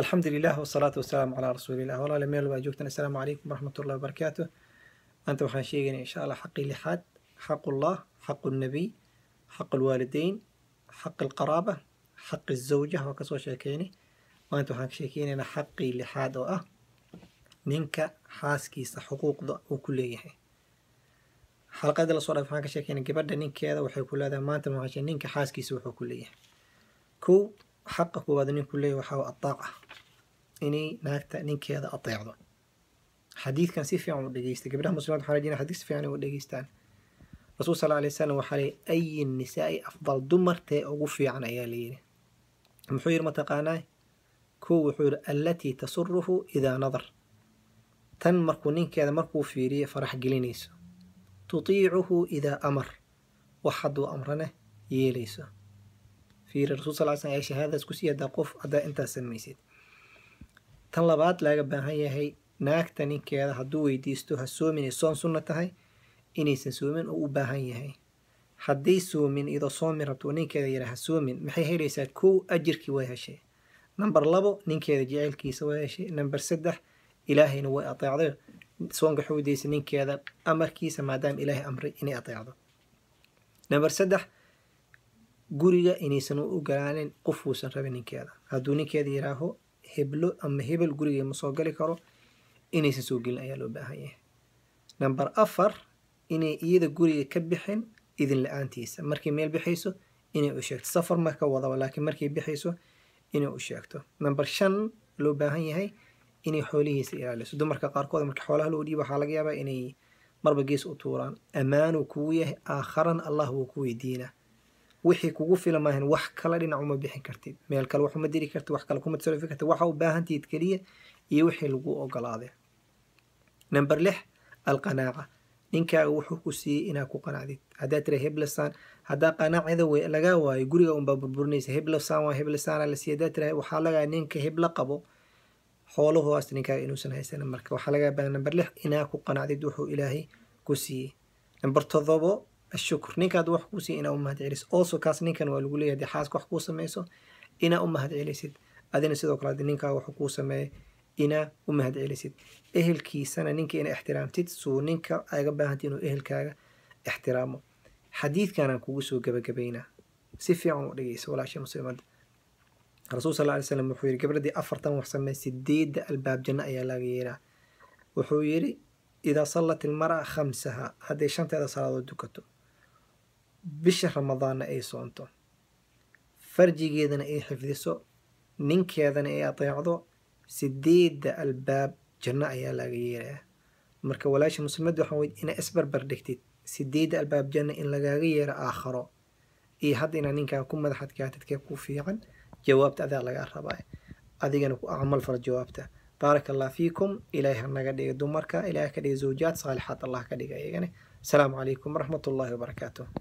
alxamdulilah wasalaatu wasalaamu calaa rasuulilah walaale meel waa joogtaan assalaamu calaykum waraxmatullahi wabarakaatu maanta waxaan sheegaynaa insha allah xaqii lixaad xaqullah xaqu nabiy xaq alwaalideyn xaq alqaraaba xaq azawja waa kasoo sheekeynay maanta waxaan ka sheekeynaynaa xaqii lixaad oo ah ninka xaaskiisa xuquuqda uu ku leeyahay xalqada lasoo dhaaf waxaan ka sheekeynay gabadha ninkeeda waxay ku leedahay maanta ninka xaaskiisa wuxuu ku leeyahay kow xaqa koowaad ninku leeyahy waxaa ataaca ah. inay naagta ninkeeda ateecdo xadiidkan si fiican u dhegeysta gabdhaha muslimaad waxaa rajina xadiid si fiican u dhegeystaan rasuul sal alay wasalam waxaa leeyahy ayi nisaai afdal dumartee ugu fiican ayaa layidhi muxuu yidhi mataqaanaa kow wuxuu yidhi allatii tasuruhu idaa nadar tan markuu ninkeeda markuu fiiriyo farax gelinayso tutiicuhu idaa amar wax hadduu amrana yeelayso fiiri rasul sal sl ayaa shahaada isku siyadaa qof haddaa intaas samaysid tan labaad laga baahan yahay naagta ninkeeda hadduu weydiisto ha soomin soominay soon sunna tahay inaysan soomin oo u baahan yahay hadday soomin iyadoo soomin rabto ninkeeda yaraa ha soomin maxay helaysaa kow ajirkii way heshay number labo ninkeeda jecelkiisa way heshay number saddex ilaahayna way ateecday soonka xuudaysa ninkeeda amarkiisa maadaama ilaahay amray inay ateecdo number saddex guriga inaysan u ogolaanin qof uusan rabin ninkeeda hadduu ninkeeda yiraaho heblo ama hebel guriga ma soo gali karo inaysan soo gelin ayaa loo baahan yahay namber afar inay iyada guriga ka bixin idin la-aantiisa markay meel bixayso inay u sheegto safar maka wadaba laakiin markay bixayso inay u sheegto namber shan loo baahan yahay inay xoolihiisa ilaaliso dumarka qaarkood marka xoolaha loo dhiiba waxaa laga yaabaa inay marba gees u tuuraan ammaanuu kugu yahay aakharan allah wuu ku weydiinaa wixii kugu filmahan wax kale dhinac uma bixin kartid meel kale waxuma diri karti wax kale kuma tasarrufi karti waxa u baahantiid keliya iyo wixii lagu ogolaaday number lix alqanaaca ninkaaga wuxuu ku siiyey inaa ku qanacdid haddaad tira heblasan haddaa qanaacida wey waayo guriga unbaa burburinaysa heblasan waa heblasaana la siiy haddaad waxaa lagaa ninka hebla qabo xoolahuaas ninkaaga inuusan haysanin marka waxaa lagaa baahan number lix inaa ku qanacdid wuxuu ilaahay ku siiyey number todobo ashukr ninkaad wax kuu siiy inaa u mahad celisid ooso kaas ninkan waa lagu leeyahay de xaaska wax kuu samayso inaa u mahad celisid adina sidoo kale adi ninkaa wax kuu sameeya inaa u mahad celisid ehelkiisana ninka inaa ixtiraamtid suu ninka aga baahanta inuu ehelkaaga ixtiraamo xadiidkanaan kugu soo gabagabaynaa si fiican u dhegeysa walaasha muslimada rasuul sal ly slm wuxuu yidhi gabradii afartan wax sameey sideedda albaab janno ayaa laga yeelaa wuxuu yidhi idaa sallat ilmara khamsaha hadday shanteeda salaadood dukato bisha ramadaanna ay soonto farjigeedana ay xifdiso ninkeedana ay adeecdo sideedda albaab janno ayaa laga yeelayaa marka walaasha muslimadd waxaa weye inaa isbarbar dhigtid sideedda albaab janno in lagaaga yeelo aakharo iyo hadda inaa ninkaa ku madaxadkaatidkee ku fiican jawaabta adaa lagaa rabaa adigana ku acmal fal jawaabta baaraka allah fiikum ilaahay hanaga dhiga dumarka ilaahay ka dhiga zawjaad saalixaad allah ka dhiga iyagane asalaamu calaykum waraxmat wabarakaatu